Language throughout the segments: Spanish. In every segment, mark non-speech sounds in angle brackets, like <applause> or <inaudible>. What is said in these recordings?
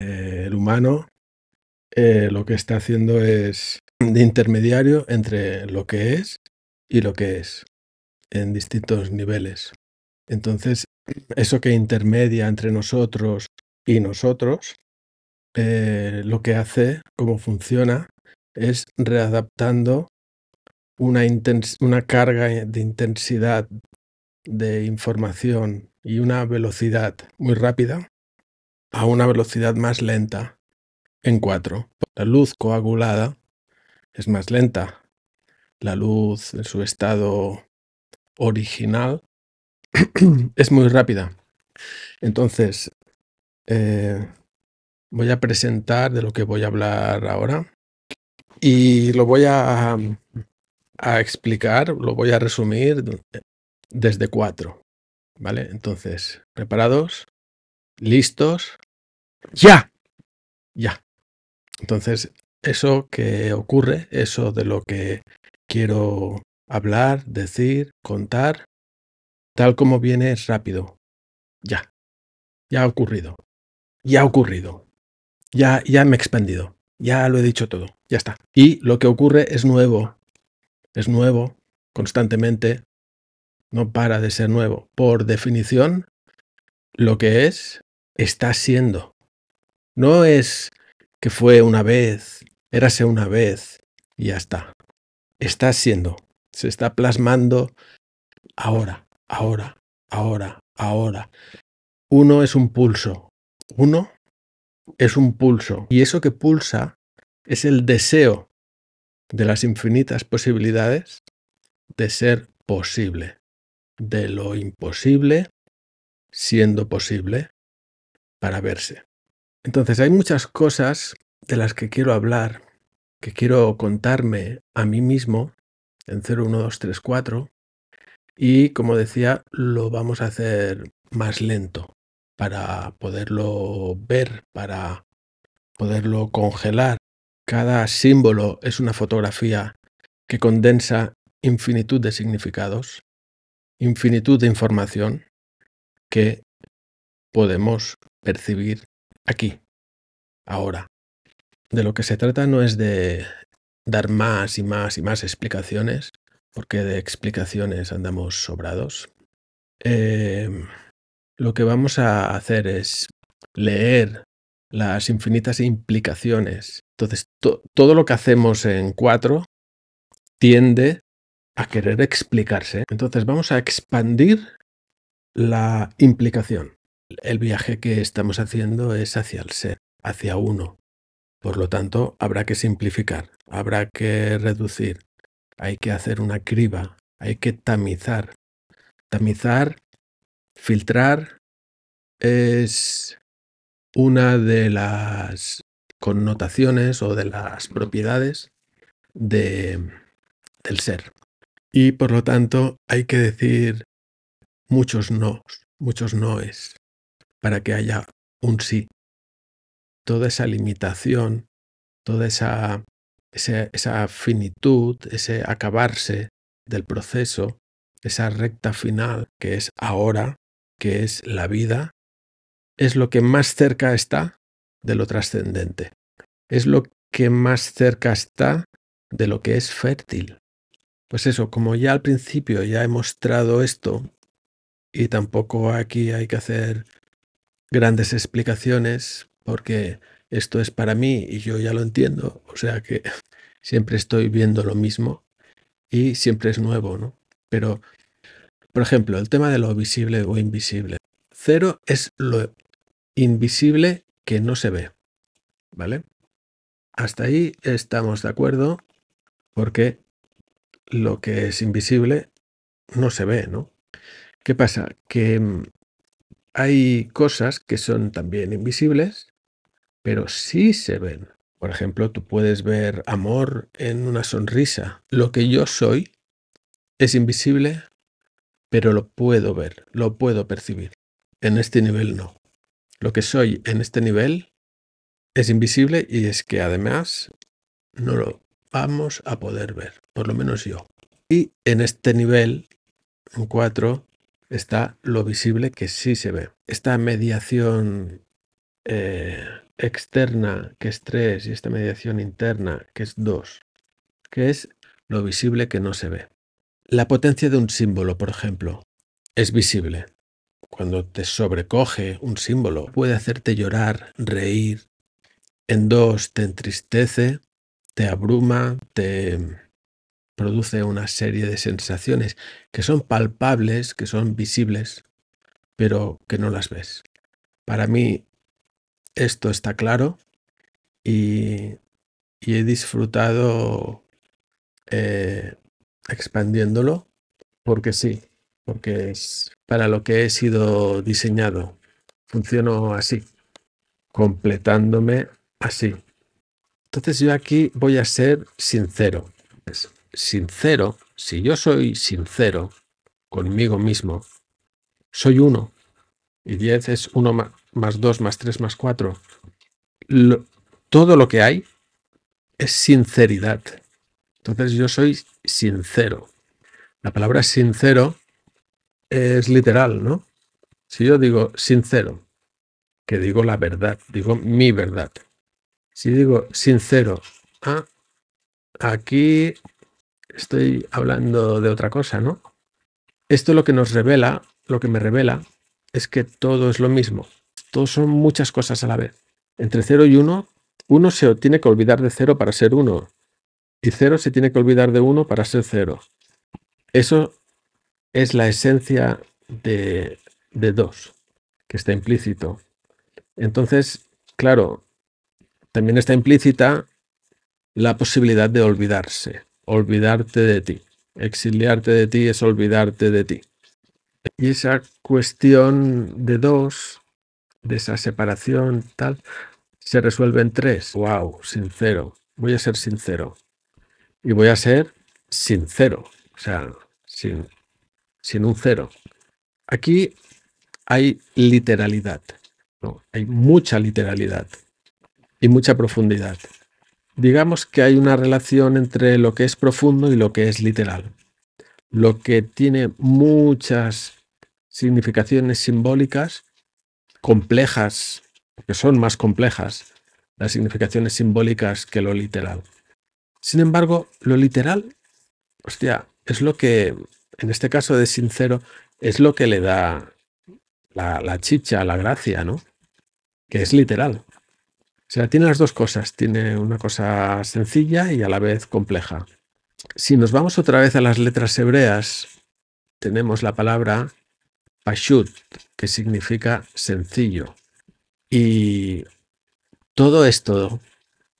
Eh, el humano eh, lo que está haciendo es <clears throat> de intermediario entre lo que es y lo que es en distintos niveles. Entonces, <clears throat> eso que intermedia entre nosotros y nosotros, eh, lo que hace, cómo funciona, es readaptando una carga de intensidad de información y una velocidad muy rápida a una velocidad más lenta en 4. La luz coagulada es más lenta. La luz en su estado original <clears throat> es muy rápida. Entonces, eh, voy a presentar de lo que voy a hablar ahora y lo voy a, a explicar, lo voy a resumir desde 4. ¿Vale? Entonces, ¿preparados? listos, ya, ya. Entonces, eso que ocurre, eso de lo que quiero hablar, decir, contar, tal como viene es rápido, ya, ya ha ocurrido, ya ha ocurrido, ya, ya me he expandido, ya lo he dicho todo, ya está. Y lo que ocurre es nuevo, es nuevo constantemente, no para de ser nuevo. Por definición, lo que es está siendo. No es que fue una vez, érase una vez y ya está. Está siendo, se está plasmando ahora, ahora, ahora, ahora. Uno es un pulso. Uno es un pulso. Y eso que pulsa es el deseo de las infinitas posibilidades de ser posible. De lo imposible siendo posible para verse. Entonces hay muchas cosas de las que quiero hablar, que quiero contarme a mí mismo en 01234 y como decía, lo vamos a hacer más lento para poderlo ver, para poderlo congelar. Cada símbolo es una fotografía que condensa infinitud de significados, infinitud de información que podemos percibir aquí, ahora. De lo que se trata no es de dar más y más y más explicaciones, porque de explicaciones andamos sobrados. Em, lo que vamos a hacer es leer las infinitas implicaciones. Entonces, todo lo que hacemos en cuatro tiende a querer explicarse. Entonces, vamos a expandir la implicación el viaje que estamos haciendo es hacia el ser, hacia uno. Por lo tanto, habrá que simplificar, habrá que reducir, hay que hacer una criba, hay que tamizar. Tamizar, filtrar, es una de las connotaciones o de las propiedades del ser. Y por lo tanto, hay que decir muchos no, muchos noes para que haya un sí. Toda esa limitación, toda esa, finitud, ese acabarse del proceso, esa recta final que es ahora, que es la vida, es lo que más cerca está de lo trascendente. Es lo que más cerca está de lo que es fértil. Pues eso, como ya al principio ya he mostrado esto, y tampoco aquí hay que hacer grandes explicaciones porque esto es para mí y yo ya lo entiendo, o sea que <laughs> siempre estoy viendo lo mismo y siempre es nuevo, ¿no? Pero, por ejemplo, el tema de lo visible o invisible. Cero es lo invisible que no se ve, ¿vale? Hasta ahí estamos de acuerdo porque lo que es invisible no se ve, ¿no? ¿Qué pasa? Que mm, hay cosas que son también invisibles, pero sí se ven. Por ejemplo, tú puedes ver amor en una sonrisa. Lo que yo soy es invisible, pero lo puedo ver, lo puedo percibir. En este nivel no. Lo que soy en este nivel es invisible y es que además no lo vamos a poder ver, por lo menos yo. Y en este nivel, en 4, está lo visible que sí se ve. Esta mediación eh, externa, que es 3, y esta mediación interna, que es dos, que es lo visible que no se ve. La potencia de un símbolo, por ejemplo, es visible. Cuando te sobrecoge un símbolo, puede hacerte llorar, reír. En dos te entristece, te abruma, te produce una serie de sensaciones que son palpables, que son visibles, pero que no las ves. Para mí esto está claro y, he disfrutado eh, expandiéndolo porque sí, porque es para lo que he sido diseñado. Funciono así, completándome así. Entonces yo aquí voy a ser sincero sincero, si yo soy sincero conmigo mismo, soy uno. Y 10 es uno más dos más tres más 4. todo lo que hay es sinceridad. Entonces yo soy sincero. La palabra sincero es literal, ¿no? Si yo digo sincero, que digo la verdad, digo mi verdad. Si digo sincero, ah, aquí estoy hablando de otra cosa, ¿no? Esto lo que nos revela, lo que me revela, es que todo es lo mismo. Todos son muchas cosas a la vez. Entre 0 y 1, uno se tiene que olvidar de 0 para ser 1. Y 0 se tiene que olvidar de 1 para ser 0. Eso es la esencia de, de 2, que está implícito. Entonces, claro, también está implícita la posibilidad de olvidarse olvidarte de ti. Exiliarte de ti es olvidarte de ti. Y esa cuestión de dos, de esa separación, tal, se resuelve en tres. ¡Wow! Sincero. Voy a ser sincero. Y voy a ser sincero. O sea, sin, sin un cero. Aquí hay literalidad. ¿no? Hay mucha literalidad y mucha profundidad digamos que hay una relación entre lo que es profundo y lo que es literal. Lo que tiene muchas significaciones simbólicas complejas, que son más complejas las significaciones simbólicas que lo literal. Sin embargo, lo literal, hostia, es lo que, en este caso de sincero, es lo que le da la, la chicha, la gracia, ¿no? Que es literal. O sea, tiene las dos cosas, tiene una cosa sencilla y a la vez compleja. Si nos vamos otra vez a las letras hebreas, tenemos la palabra pashut, que significa sencillo. Y todo esto,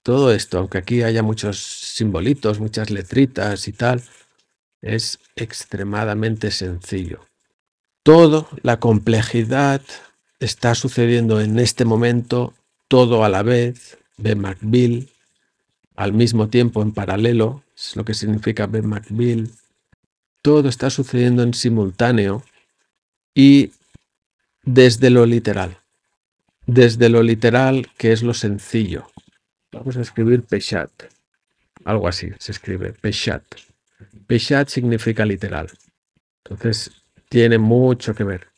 todo esto, aunque aquí haya muchos simbolitos, muchas letritas y tal, es extremadamente sencillo. Todo, la complejidad está sucediendo en este momento todo a la vez, Ben Macbill, al mismo tiempo, en paralelo, es lo que significa Ben Macbill. Todo está sucediendo en simultáneo y desde lo literal. Desde lo literal, que es lo sencillo. Vamos a escribir Peshat. Algo así se escribe, Peshat. Peshat significa literal. Entonces, tiene mucho que ver.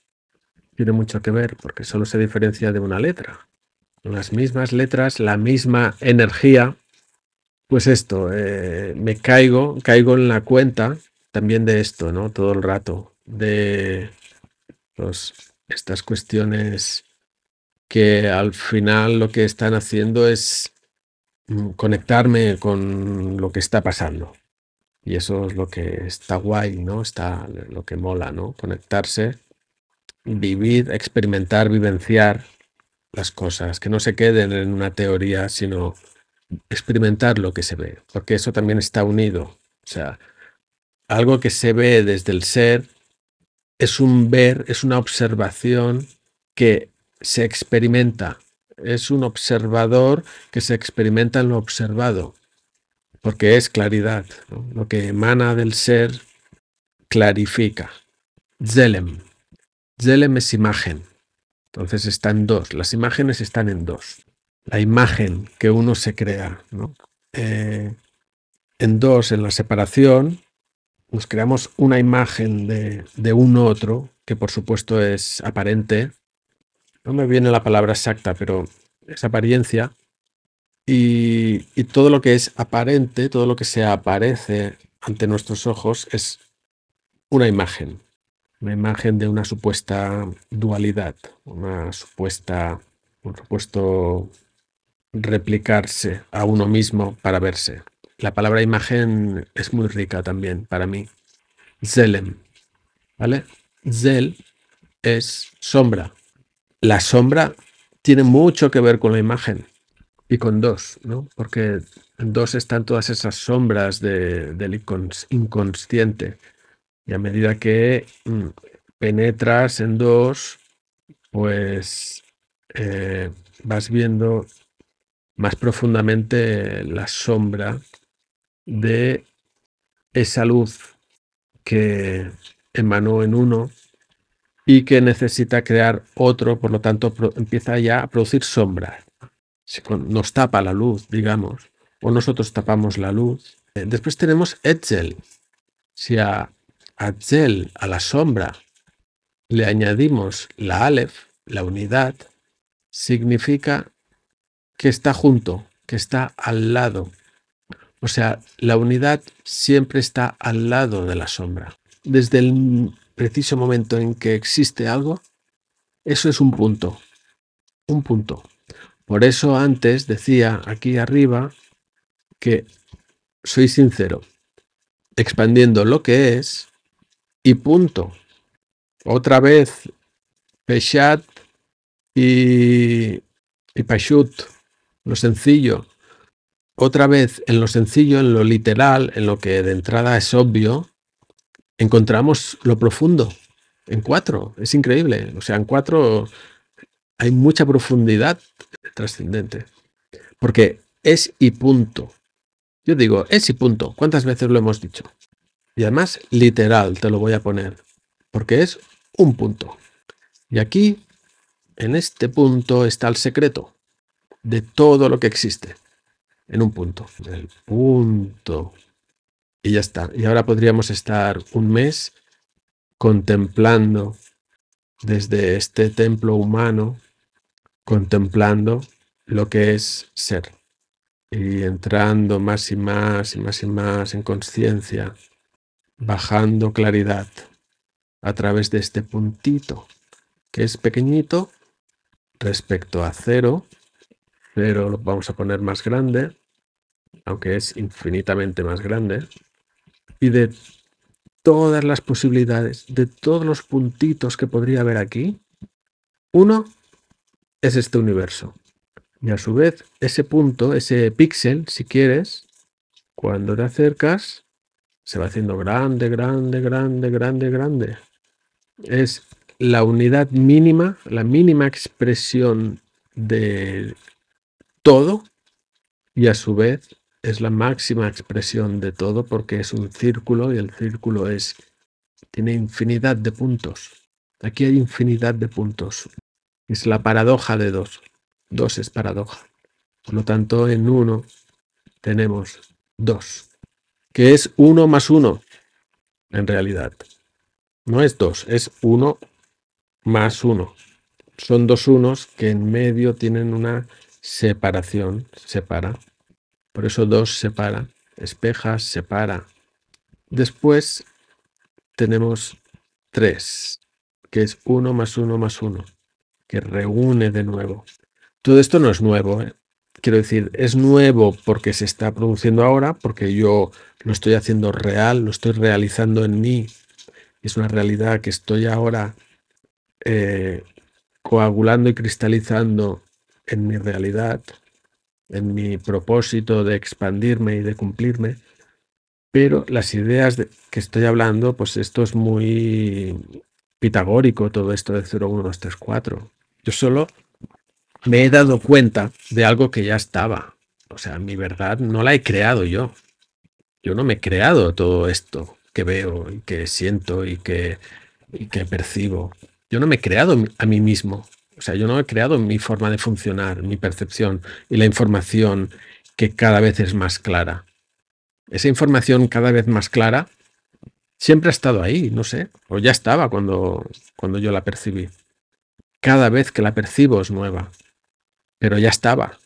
Tiene mucho que ver porque solo se diferencia de una letra las mismas letras, la misma energía, pues esto, eh, me caigo, caigo en la cuenta también de esto, ¿no? Todo el rato, de los, estas cuestiones que al final lo que están haciendo es mm, conectarme con lo que está pasando. Y eso es lo que está guay, ¿no? Está lo que mola, ¿no? Conectarse, vivir, experimentar, vivenciar las cosas, que no se queden en una teoría, sino experimentar lo que se ve, porque eso también está unido. O sea, algo que se ve desde el ser es un ver, es una observación que se experimenta, es un observador que se experimenta en lo observado, porque es claridad. Lo que emana del ser clarifica. Zelem. Zelem es imagen. Entonces están dos, las imágenes están en dos. La imagen que uno se crea, ¿no? Eh, en dos, en la separación, nos creamos una imagen de, uno un otro, que por supuesto es aparente. No me viene la palabra exacta, pero es apariencia. y, todo lo que es aparente, todo lo que se aparece ante nuestros ojos es una imagen una imagen de una supuesta dualidad, una supuesta, un supuesto replicarse a uno mismo para verse. La palabra imagen es muy rica también para mí. Zelem, ¿vale? Zel es sombra. La sombra tiene mucho que ver con la imagen y con dos, ¿no? Porque en dos están todas esas sombras de, del inconsciente y a medida que mm, penetras en dos, pues eh, vas viendo más profundamente la sombra de esa luz que emanó en uno y que necesita crear otro, por lo tanto empieza ya a producir sombra. Nos tapa la luz, digamos, o nosotros tapamos la luz. Eh, después tenemos Etzel a la sombra, le añadimos la Aleph, la unidad, significa que está junto, que está al lado. O sea, la unidad siempre está al lado de la sombra. Desde el preciso momento en que existe algo, eso es un punto, un punto. Por eso antes decía aquí arriba que soy sincero, expandiendo lo que es y punto. Otra vez, Peshat y, y Pashut, lo sencillo. Otra vez, en lo sencillo, en lo literal, en lo que de entrada es obvio, encontramos lo profundo. En cuatro, es increíble. O sea, en cuatro hay mucha profundidad trascendente. Porque es y punto. Yo digo, es y punto. ¿Cuántas veces lo hemos dicho? Y además literal te lo voy a poner, porque es un punto. Y aquí, en este punto, está el secreto de todo lo que existe. En un punto. El punto. Y ya está. Y ahora podríamos estar un mes contemplando desde este templo humano, contemplando lo que es ser y entrando más y más y más y más en conciencia bajando claridad a través de este puntito que es pequeñito respecto a cero. pero lo vamos a poner más grande, aunque es infinitamente más grande. Y de todas las posibilidades, de todos los puntitos que podría haber aquí, uno es este universo. Y a su vez, ese punto, ese píxel, si quieres, cuando te acercas, se va haciendo grande, grande, grande, grande, grande. Es la unidad mínima, la mínima expresión de todo y a su vez es la máxima expresión de todo porque es un círculo y el círculo es tiene infinidad de puntos. Aquí hay infinidad de puntos. Es la paradoja de dos. Dos es paradoja. Por lo tanto, en uno tenemos dos que es 1 más 1, en realidad. No es 2, es 1 más 1. Son dos unos que en medio tienen una separación, separa. Por eso 2 separa, espeja, separa. Después tenemos 3, que es 1 más 1 más 1, que reúne de nuevo. Todo esto no es nuevo, ¿eh? Quiero decir, es nuevo porque se está produciendo ahora, porque yo lo estoy haciendo real, lo estoy realizando en mí. Es una realidad que estoy ahora eh, coagulando y cristalizando en mi realidad, en mi propósito de expandirme y de cumplirme. Pero las ideas que estoy hablando, pues esto es muy pitagórico, todo esto de 0, 1, 2, 3, 4. Yo solo me he dado cuenta de algo que ya estaba. O sea, mi verdad no la he creado yo. Yo no me he creado todo esto que veo y que siento y que, percibo. Yo no me he creado a mí mismo. O sea, yo no he creado mi forma de funcionar, mi percepción y la información que cada vez es más clara. Esa información cada vez más clara siempre ha estado ahí, no sé, o ya estaba cuando, cuando yo la percibí. Cada vez que la percibo es nueva pero ya estaba.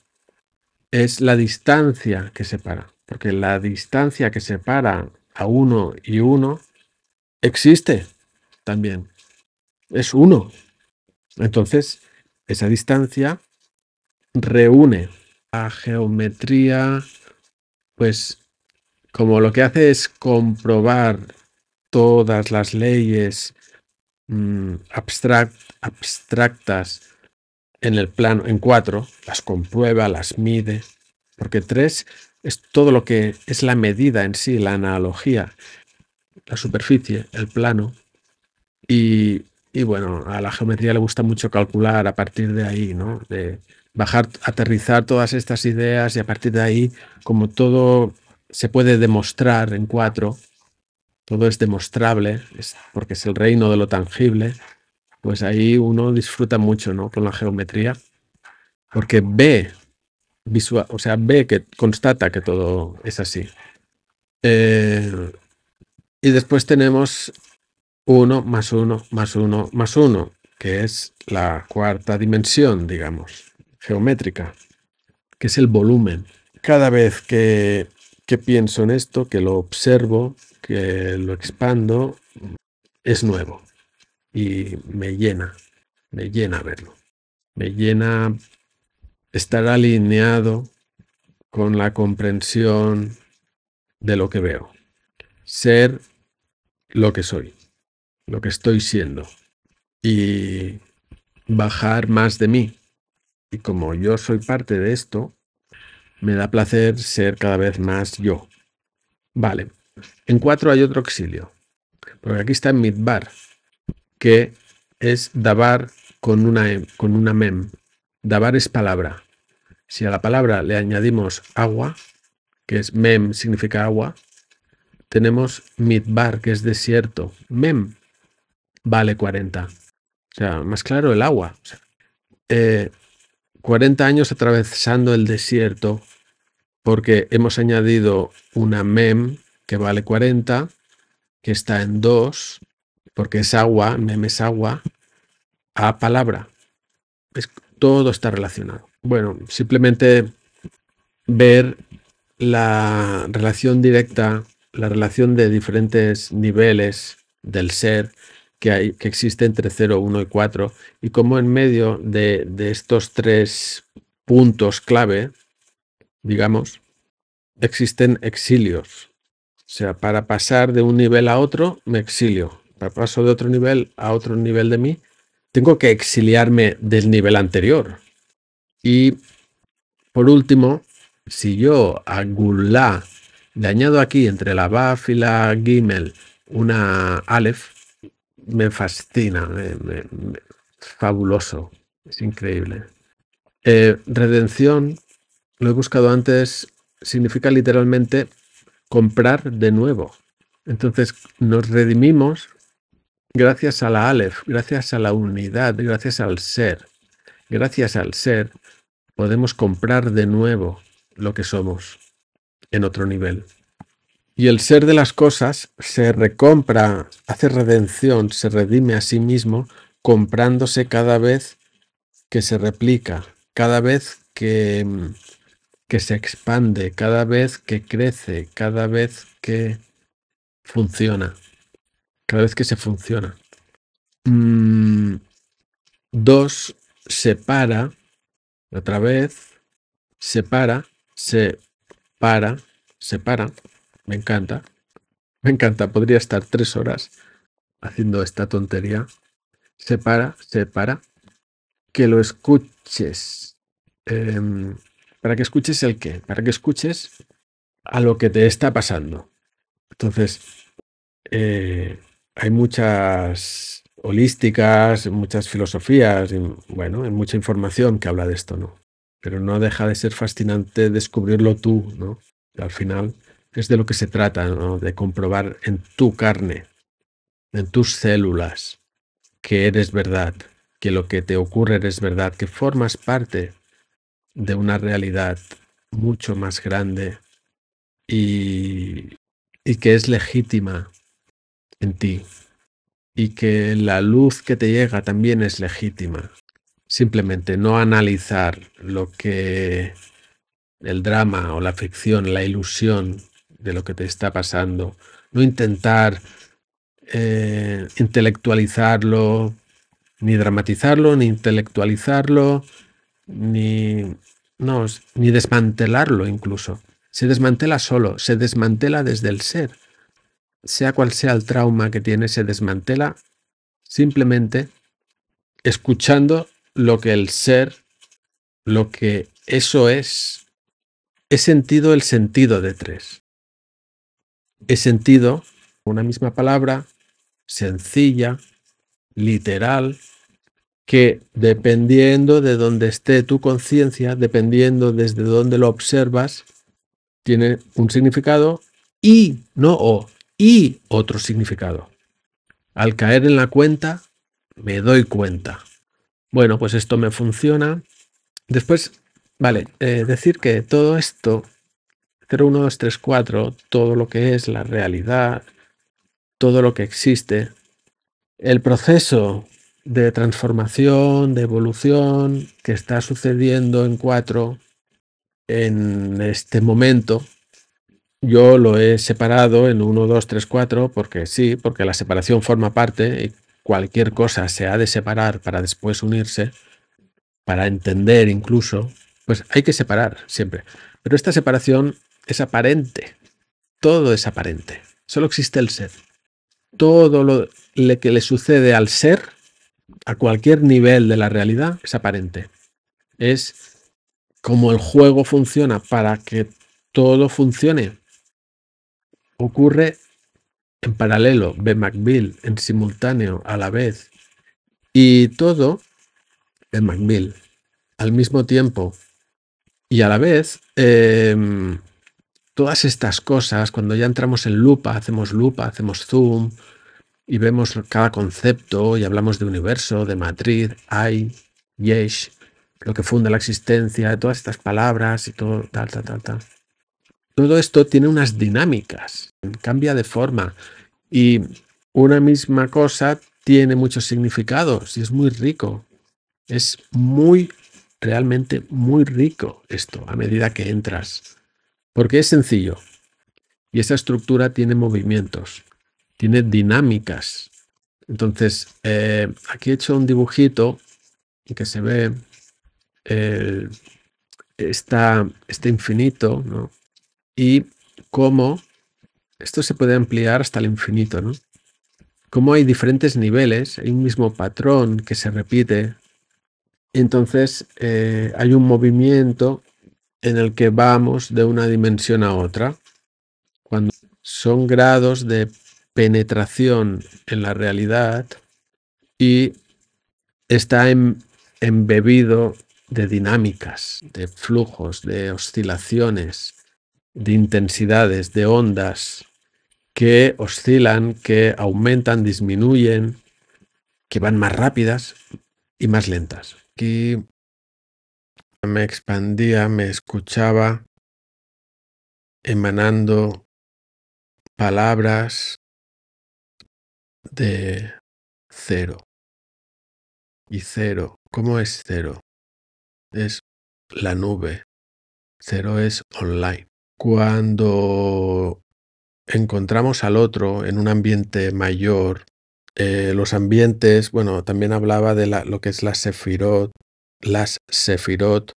Es la distancia que separa, porque la distancia que separa a uno y uno existe también. Es uno. Entonces, esa distancia reúne a geometría, pues como lo que hace es comprobar todas las leyes mm, abstractas en el plano, en cuatro, las comprueba, las mide, porque tres es todo lo que es la medida en sí, la analogía, la superficie, el plano. Y, y bueno, a la geometría le gusta mucho calcular a partir de ahí, ¿no? De bajar, aterrizar todas estas ideas y a partir de ahí, como todo se puede demostrar en cuatro, todo es demostrable, porque es el reino de lo tangible, pues ahí uno disfruta mucho, ¿no? Con la geometría, porque ve visual, o sea, ve que constata que todo es así. Eh, y después tenemos uno más uno más uno más uno, que es la cuarta dimensión, digamos, geométrica, que es el volumen. Cada vez que pienso en esto, que lo observo, que lo expando, es nuevo y me llena, me llena verlo, me llena estar alineado con la comprensión de lo que veo, ser lo que soy, lo que estoy siendo y bajar más de mí. Y como yo soy parte de esto, me da placer ser cada vez más yo. Vale, en cuatro hay otro exilio, porque aquí está en Midbar, que es dabar con una, em, con una mem. Dabar es palabra. Si a la palabra le añadimos agua, que es mem significa agua, tenemos midbar, que es desierto. Mem vale 40. O sea, más claro, el agua. 40 eh, años atravesando el desierto porque hemos añadido una mem que vale 40, que está en 2, porque es agua, meme es agua, a palabra. Es, todo está relacionado. Bueno, simplemente ver la relación directa, la relación de diferentes niveles del ser que, hay, que existe entre 0, 1 y 4, y cómo en medio de estos tres puntos clave, digamos, existen exilios. O sea, para pasar de un nivel a otro, me exilio paso de otro nivel a otro nivel de mí, tengo que exiliarme del nivel anterior. Y por último, si yo a Gulá le añado aquí entre la Baf y la Gimel una Aleph, me fascina, fabuloso, es increíble. Eh, redención, lo he buscado antes, significa literalmente comprar de nuevo. Entonces nos redimimos gracias a la Aleph, gracias a la unidad, gracias al ser. Gracias al ser podemos comprar de nuevo lo que somos en otro nivel. Y el ser de las cosas se recompra, hace redención, se redime a sí mismo, comprándose cada vez que se replica, cada vez que, que se expande, cada vez que crece, cada vez que funciona cada vez que se funciona. Mm, dos, dos, separa, otra vez, separa, se para, para, me encanta, me encanta, podría estar tres horas haciendo esta tontería. se para, que lo escuches. Em, ¿Para que escuches el qué? Para que escuches a lo que te está pasando. Entonces, eh, hay muchas holísticas, muchas filosofías, y, bueno, hay mucha información que habla de esto, ¿no? Pero no deja de ser fascinante descubrirlo tú, ¿no? Al final es de lo que se trata, ¿no? De comprobar en tu carne, en tus células, que eres verdad, que lo que te ocurre es verdad, que formas parte de una realidad mucho más grande y que es legítima en ti y que la luz que te llega también es legítima. Simplemente no analizar lo que el drama o la ficción, la ilusión de lo que te está pasando, no intentar eh, intelectualizarlo, ni dramatizarlo, ni intelectualizarlo, ni, no, ni desmantelarlo incluso. Se desmantela solo, se desmantela desde el ser sea cual sea el trauma que tiene, se desmantela simplemente escuchando lo que el ser, lo que eso es. He sentido el sentido de tres. He sentido una misma palabra, sencilla, literal, que dependiendo de donde esté tu conciencia, dependiendo desde donde lo observas, tiene un significado y no o, y otro significado. Al caer en la cuenta, me doy cuenta. Bueno, pues esto me funciona. Después, vale, eh, decir que todo esto, 0, 1, 2, 3, 4, todo lo que es la realidad, todo lo que existe, el proceso de transformación, de evolución que está sucediendo en 4 en este momento, yo lo he separado en 1, 2, 3, 4 porque sí, porque la separación forma parte y cualquier cosa se ha de separar para después unirse, para entender incluso, pues hay que separar siempre. Pero esta separación es aparente, todo es aparente, solo existe el ser. Todo lo que le sucede al ser, a cualquier nivel de la realidad, es aparente. Es como el juego funciona para que todo funcione ocurre en paralelo, B. MacBill, en simultáneo, a la vez. Y todo, B. MacBill, al mismo tiempo. Y a la vez, em, todas estas cosas, cuando ya entramos en lupa, hacemos lupa, hacemos zoom y vemos cada concepto y hablamos de universo, de matriz, hay, yesh, lo que funda la existencia, todas estas palabras y todo, tal, tal, tal, tal todo esto tiene unas dinámicas, cambia de forma y una misma cosa tiene muchos significados y es muy rico. Es muy, realmente muy rico esto a medida que entras, porque es sencillo y esa estructura tiene movimientos, tiene dinámicas. Entonces, eh, aquí he hecho un dibujito que se ve eh, este infinito, ¿no? y cómo esto se puede ampliar hasta el infinito, ¿no? Cómo hay diferentes niveles, hay un mismo patrón que se repite. entonces eh, hay un movimiento en el que vamos de una dimensión a otra. Cuando son grados de penetración en la realidad y está em, embebido de dinámicas, de flujos, de oscilaciones, de intensidades, de ondas que oscilan, que aumentan, disminuyen, que van más rápidas y más lentas. Aquí me expandía, me escuchaba emanando palabras de cero. Y cero, ¿cómo es cero? Es la nube. Cero es online. Cuando encontramos al otro en un ambiente mayor, eh, los ambientes, bueno, también hablaba de lo que es la sefirot, las sefirot,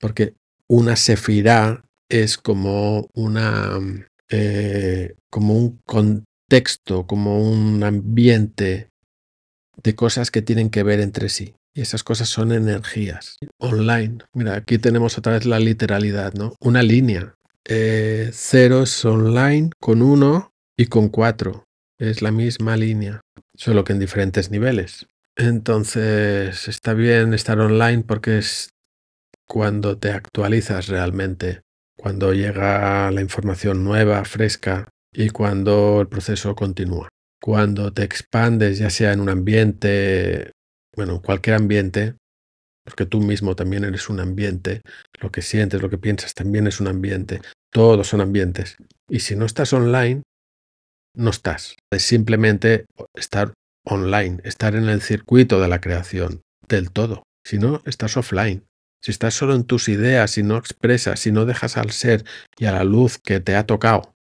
porque una sefirá es como una mm, eh, como un contexto, como un ambiente de cosas que tienen que ver entre sí. Y esas cosas son energías. Online. Mira, aquí tenemos otra vez la literalidad, ¿no? Una línea eh, es online con 1 y con 4. Es la misma línea, solo que en diferentes niveles. Entonces está bien estar online porque es cuando te actualizas realmente, cuando llega la información nueva, fresca y cuando el proceso continúa. Cuando te expandes, ya sea en un ambiente, bueno, cualquier ambiente, porque tú mismo también eres un ambiente, lo que sientes, lo que piensas también es un ambiente, todos son ambientes. Y si no estás online, no estás. Es simplemente estar online, estar en el circuito de la creación, del todo. Si no, estás offline. Si estás solo en tus ideas, si no expresas, si no dejas al ser y a la luz que te ha tocado,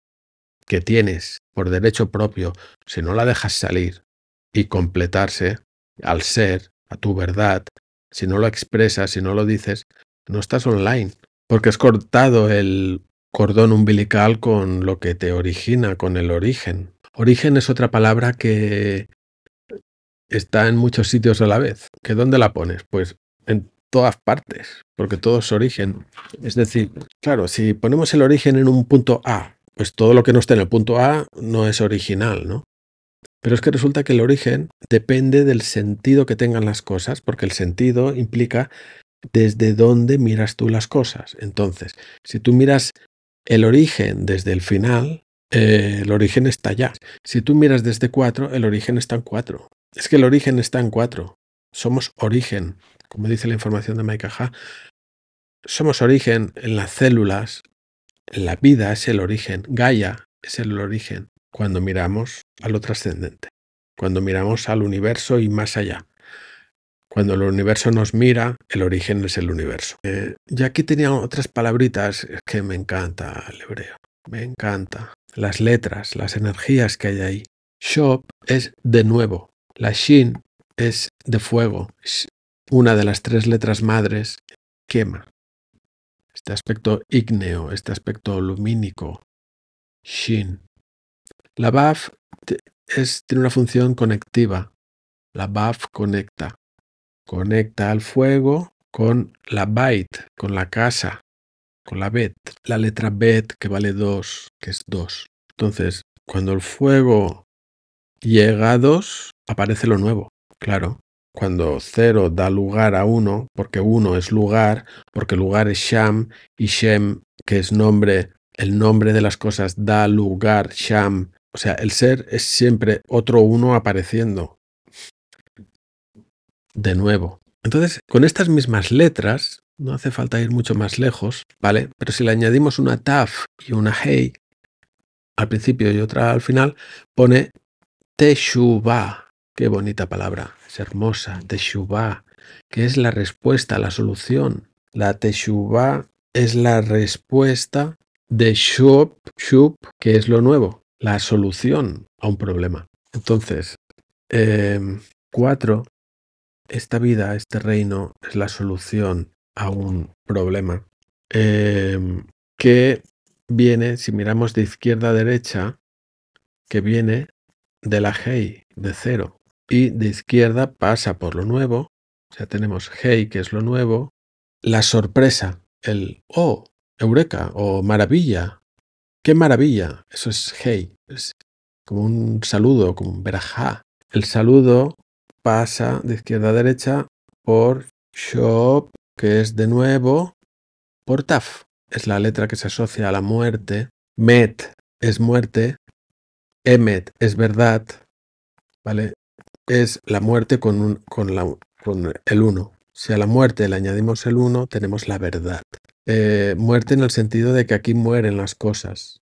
que tienes por derecho propio, si no la dejas salir y completarse al ser, a tu verdad, si no lo expresas, si no lo dices, no estás online, porque has cortado el cordón umbilical con lo que te origina, con el origen. Origen es otra palabra que está en muchos sitios a la vez. ¿Que dónde la pones? Pues en todas partes, porque todo es origen. Es decir, claro, si ponemos el origen en un punto A, pues todo lo que no esté en el punto A no es original, ¿no? Pero es que resulta que el origen depende del sentido que tengan las cosas, porque el sentido implica desde dónde miras tú las cosas. Entonces, si tú miras el origen desde el final, eh, el origen está allá. Si tú miras desde cuatro, el origen está en cuatro. Es que el origen está en cuatro. Somos origen, como dice la información de ha Somos origen en las células, la vida es el origen, Gaia es el origen, cuando miramos a lo trascendente, cuando miramos al universo y más allá. Cuando el universo nos mira, el origen es el universo. Eh, y aquí tenía otras palabritas que me encanta el hebreo. Me encanta. Las letras, las energías que hay ahí. Shop es de nuevo. La shin es de fuego. Una de las tres letras madres quema. Este aspecto ígneo, este aspecto lumínico. Shin la BAF tiene una función conectiva. La BAF conecta. Conecta al fuego con la byte, con la casa, con la bet. La letra bet que vale 2, que es 2. Entonces, cuando el fuego llega a 2, aparece lo nuevo. Claro, cuando 0 da lugar a 1, porque 1 es lugar, porque lugar es Sham, y Shem, que es nombre, el nombre de las cosas da lugar, Sham, o sea, el ser es siempre otro uno apareciendo de nuevo. Entonces, con estas mismas letras, no hace falta ir mucho más lejos, ¿vale? Pero si le añadimos una taf y una hey al principio y otra al final, pone teshuva. Qué bonita palabra, es hermosa, teshuva, que es la respuesta, la solución. La teshuva es la respuesta de shub, shub, que es lo nuevo la solución a un problema. Entonces, em, cuatro, esta vida, este reino es la solución a un problema em, que viene, si miramos de izquierda a derecha, que viene de la Hei, de cero. Y de izquierda pasa por lo nuevo. ya tenemos Hei, que es lo nuevo. La sorpresa, el oh, eureka o maravilla ¡Qué maravilla! Eso es hey, es como un saludo, como un verajá. El saludo pasa de izquierda a derecha por shop, que es de nuevo por taf. Es la letra que se asocia a la muerte. Met es muerte. Emet es verdad. ¿Vale? Es la muerte con, un, con, con el uno. Si a la muerte le añadimos el 1, tenemos la verdad. Eh, muerte en el sentido de que aquí mueren las cosas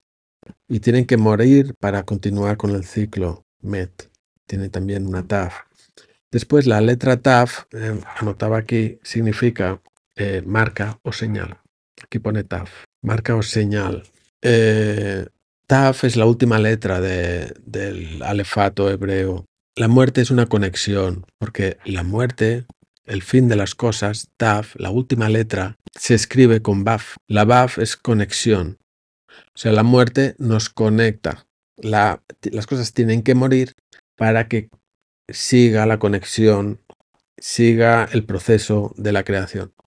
y tienen que morir para continuar con el ciclo met. Tiene también una taf. Después la letra taf, eh, anotaba aquí, significa eh, marca o señal. Aquí pone taf, marca o señal. taf es la última letra del alefato hebreo. La muerte es una conexión, porque la muerte el fin de las cosas, taf, la última letra, se escribe con baf. La baf es conexión. O sea, la muerte nos conecta. las cosas tienen que morir para que siga la conexión, siga el proceso de la creación.